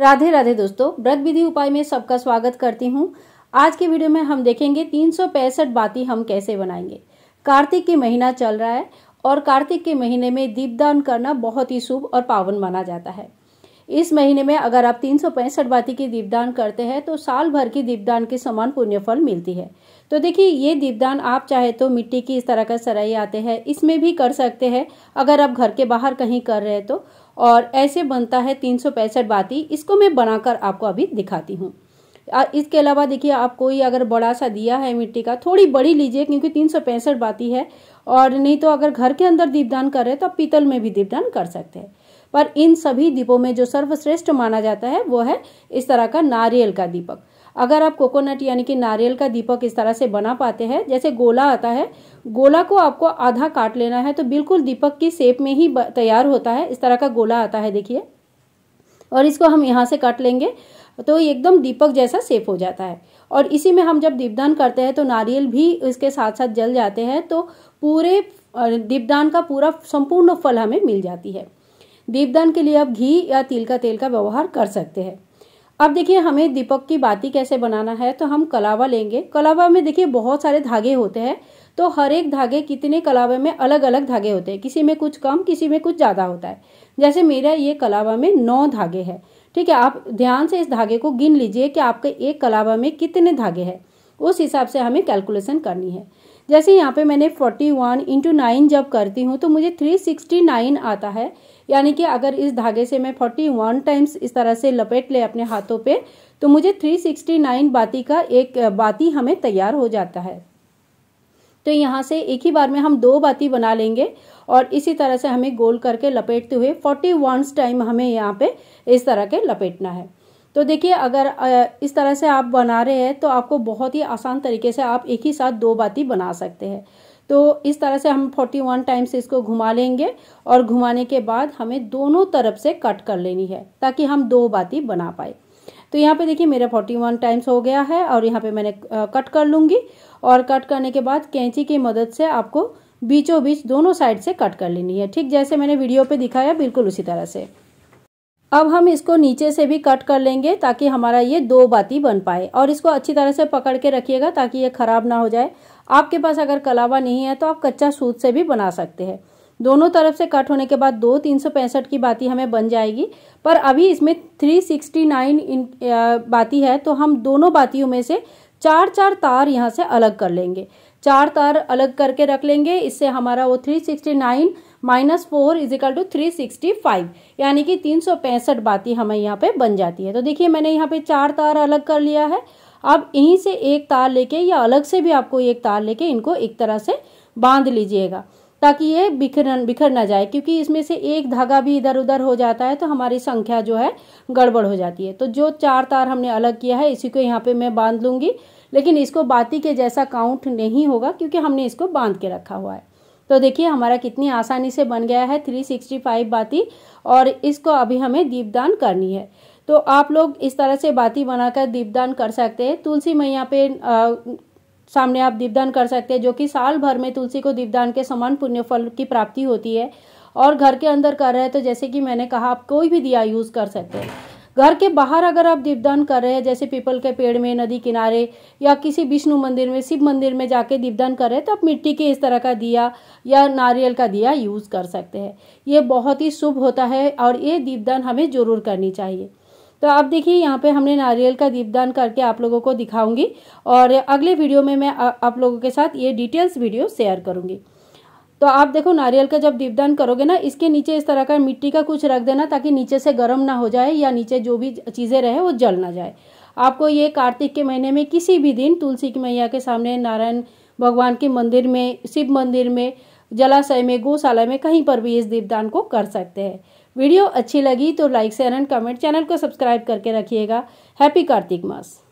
राधे राधे दोस्तों व्रत विधि उपाय में सबका स्वागत करती हूँ आज के वीडियो में हम देखेंगे तीन बाती हम कैसे बनाएंगे कार्तिक के महीना चल रहा है और कार्तिक के महीने में दीपदान करना बहुत ही शुभ और पावन माना जाता है इस महीने में अगर आप तीन सौ पैंसठ बाती की दीपदान करते हैं तो साल भर की दीपदान के समान पुण्यफल मिलती है तो देखिए ये दीपदान आप चाहे तो मिट्टी की इस तरह का सराई आते हैं इसमें भी कर सकते हैं अगर आप घर के बाहर कहीं कर रहे हैं तो और ऐसे बनता है तीन सौ पैंसठ बाती इसको मैं बनाकर आपको अभी दिखाती हूँ इसके अलावा देखिए आप कोई अगर बड़ा सा दिया है मिट्टी का थोड़ी बड़ी लीजिए क्योंकि तीन सौ पैंसठ बाती है और नहीं तो अगर घर के अंदर दीपदान कर रहे हैं तो आप पीतल में भी दीपदान कर सकते हैं पर इन सभी दीपों में जो सर्वश्रेष्ठ माना जाता है वो है इस तरह का नारियल का दीपक अगर आप कोकोनट यानी कि नारियल का दीपक इस तरह से बना पाते हैं जैसे गोला आता है गोला को आपको आधा काट लेना है तो बिल्कुल दीपक की शेप में ही तैयार होता है इस तरह का गोला आता है देखिए और इसको हम यहाँ से काट लेंगे तो एकदम दीपक जैसा सेफ हो जाता है और इसी में हम जब दीपदान करते हैं तो नारियल भी इसके साथ साथ जल जाते हैं तो पूरे दीपदान का पूरा संपूर्ण फल हमें मिल जाती है दीपदान के लिए आप घी या तिल का तेल का व्यवहार कर सकते हैं अब देखिए हमें दीपक की बाती कैसे बनाना है तो हम कलावा लेंगे कलावा में देखिए बहुत सारे धागे होते हैं तो हर एक धागे कितने कलावे में अलग अलग धागे होते हैं किसी में कुछ कम किसी में कुछ ज़्यादा होता है जैसे मेरा ये कलावा में नौ धागे हैं ठीक है आप ध्यान से इस धागे को गिन लीजिए कि आपके एक कलावा में कितने धागे हैं उस हिसाब से हमें कैलकुलेशन करनी है जैसे यहाँ पे मैंने 41 वन इंटू नाइन जब करती हूँ तो मुझे 369 आता है यानी कि अगर इस धागे से मैं 41 टाइम्स इस तरह से लपेट ले अपने हाथों पे तो मुझे 369 बाती का एक बाती हमें तैयार हो जाता है तो यहाँ से एक ही बार में हम दो बाती बना लेंगे और इसी तरह से हमें गोल करके लपेटते हुए फोर्टी वन टाइम हमें यहाँ पे इस तरह के लपेटना है तो देखिए अगर इस तरह से आप बना रहे हैं तो आपको बहुत ही आसान तरीके से आप एक ही साथ दो बाती बना सकते हैं तो इस तरह से हम 41 वन टाइम्स इसको घुमा लेंगे और घुमाने के बाद हमें दोनों तरफ से कट कर लेनी है ताकि हम दो बाती बना पाए तो यहाँ पे देखिए मेरा 41 टाइम्स हो गया है और यहाँ पे मैंने कट कर लूँगी और कट करने के बाद कैंची की मदद से आपको बीचों बीच दोनों साइड से कट कर लेनी है ठीक जैसे मैंने वीडियो पे दिखाया बिल्कुल उसी तरह से अब हम इसको नीचे से भी कट कर लेंगे ताकि हमारा ये दो बाती बन पाए और इसको अच्छी तरह से पकड़ के रखिएगा ताकि ये ख़राब ना हो जाए आपके पास अगर कलावा नहीं है तो आप कच्चा सूत से भी बना सकते हैं दोनों तरफ से कट होने के बाद दो तीन सौ पैंसठ की बाती हमें बन जाएगी पर अभी इसमें थ्री सिक्सटी नाइन इन बाती है तो हम दोनों बातियों में से चार चार तार यहाँ से अलग कर लेंगे चार तार अलग करके रख लेंगे इससे हमारा वो three sixty nine minus four is equal to three sixty five यानी कि तीन सौ पैंसठ बाती हमें यहाँ पे बन जाती है तो देखिए मैंने यहाँ पे चार तार अलग कर लिया है अब यहीं से एक तार लेके या अलग से भी आपको एक तार लेके इनको एक तरह से बांध लीजिएगा ताकि ये बिखर बिखर ना जाए क्योंकि इसमें से एक धागा भी इधर उधर हो जाता है तो हमारी संख्या जो है गड़बड़ हो जाती है तो जो चार तार हमने अलग किया है इसी को यहाँ पे मैं बांध लूंगी लेकिन इसको बाती के जैसा काउंट नहीं होगा क्योंकि हमने इसको बांध के रखा हुआ है तो देखिए हमारा कितनी आसानी से बन गया है 365 बाती और इसको अभी हमें दीपदान करनी है तो आप लोग इस तरह से बाती बनाकर दीपदान कर सकते हैं तुलसी मैया पे आ, सामने आप दीपदान कर सकते हैं जो कि साल भर में तुलसी को दीपदान के समान पुण्यफल की प्राप्ति होती है और घर के अंदर कर रहे हैं तो जैसे कि मैंने कहा आप कोई भी दिया यूज़ कर सकते हैं घर के बाहर अगर आप दीपदान कर रहे हैं जैसे पीपल के पेड़ में नदी किनारे या किसी विष्णु मंदिर में शिव मंदिर में जाके दीपदान कर रहे हैं तो आप मिट्टी के इस तरह का दिया या नारियल का दिया यूज़ कर सकते हैं ये बहुत ही शुभ होता है और ये दीपदान हमें ज़रूर करनी चाहिए तो आप देखिए यहाँ पे हमने नारियल का दीपदान करके आप लोगों को दिखाऊंगी और अगले वीडियो में मैं आप लोगों के साथ ये डिटेल्स वीडियो शेयर करूँगी तो आप देखो नारियल का जब दीपदान करोगे ना इसके नीचे इस तरह का मिट्टी का कुछ रख देना ताकि नीचे से गर्म ना हो जाए या नीचे जो भी चीज़ें रहे वो जल ना जाए आपको ये कार्तिक के महीने में किसी भी दिन तुलसी की मैया के सामने नारायण भगवान के मंदिर में शिव मंदिर में जलाशय में गौशाला में कहीं पर भी इस दीपदान को कर सकते हैं वीडियो अच्छी लगी तो like share and comment channel को सब्सक्राइब करके रखिएगा हैप्पी कार्तिक मास